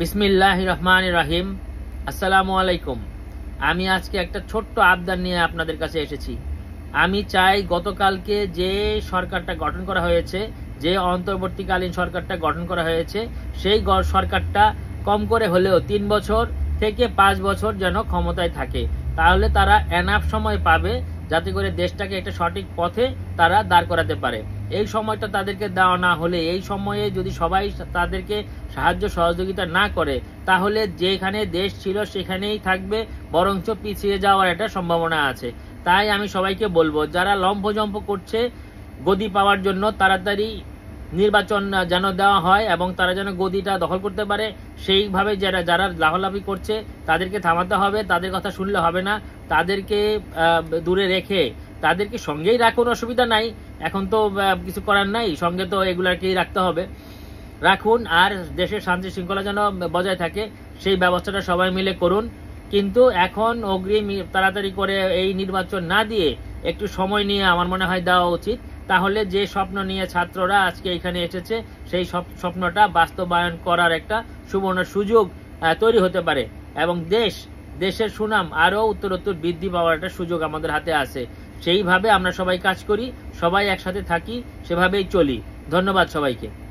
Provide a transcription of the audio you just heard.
বিসমিল্লাহ রহমান রাহিম আসসালামু আলাইকুম আমি আজকে একটা ছোট্ট আবদার নিয়ে আপনাদের কাছে এসেছি আমি চাই গতকালকে যে সরকারটা গঠন করা হয়েছে যে অন্তর্বর্তীকালীন সরকারটা গঠন করা হয়েছে সেই সরকারটা কম করে হলেও তিন বছর থেকে পাঁচ বছর যেন ক্ষমতায় থাকে তাহলে তারা এনাফ সময় পাবে যাতে করে দেশটাকে একটা সঠিক পথে তারা দাঁড় করাতে পারে এই সময়টা তাদেরকে দেওয়া না হলে এই সময়ে যদি সবাই তাদেরকে সাহায্য সহযোগিতা না করে তাহলে যেখানে দেশ ছিল সেখানেই থাকবে বরঞ্চ পিছিয়ে যাওয়ার একটা সম্ভাবনা আছে তাই আমি সবাইকে বলবো যারা জম্প করছে গদি পাওয়ার জন্য তাড়াতাড়ি নির্বাচন যেন দেওয়া হয় এবং তারা যেন গদিটা দখল করতে পারে সেইভাবে যারা যারা লাভালাভি করছে তাদেরকে থামাতে হবে তাদের কথা শুনলে হবে না তাদেরকে দূরে রেখে তাদেরকে সঙ্গেই রাখুন অসুবিধা নাই এখন তো কিছু করার নাই সঙ্গে তো এগুলাকেই রাখতে হবে রাখুন আর দেশের শান্তি শৃঙ্খলা যেন বজায় থাকে সেই ব্যবস্থাটা সবাই মিলে করুন কিন্তু এখন অগ্রিম তাড়াতাড়ি করে এই নির্বাচন না দিয়ে একটু সময় নিয়ে আমার মনে হয় দেওয়া উচিত তাহলে যে স্বপ্ন নিয়ে ছাত্ররা আজকে এখানে এসেছে সেই স্বপ্নটা বাস্তবায়ন করার একটা সুবর্ণ সুযোগ তৈরি হতে পারে এবং দেশ দেশের সুনাম আরও উত্তরোত্তর বৃদ্ধি পাওয়ার একটা সুযোগ আমাদের হাতে আছে সেইভাবে আমরা সবাই কাজ করি সবাই একসাথে থাকি সেভাবেই চলি ধন্যবাদ সবাইকে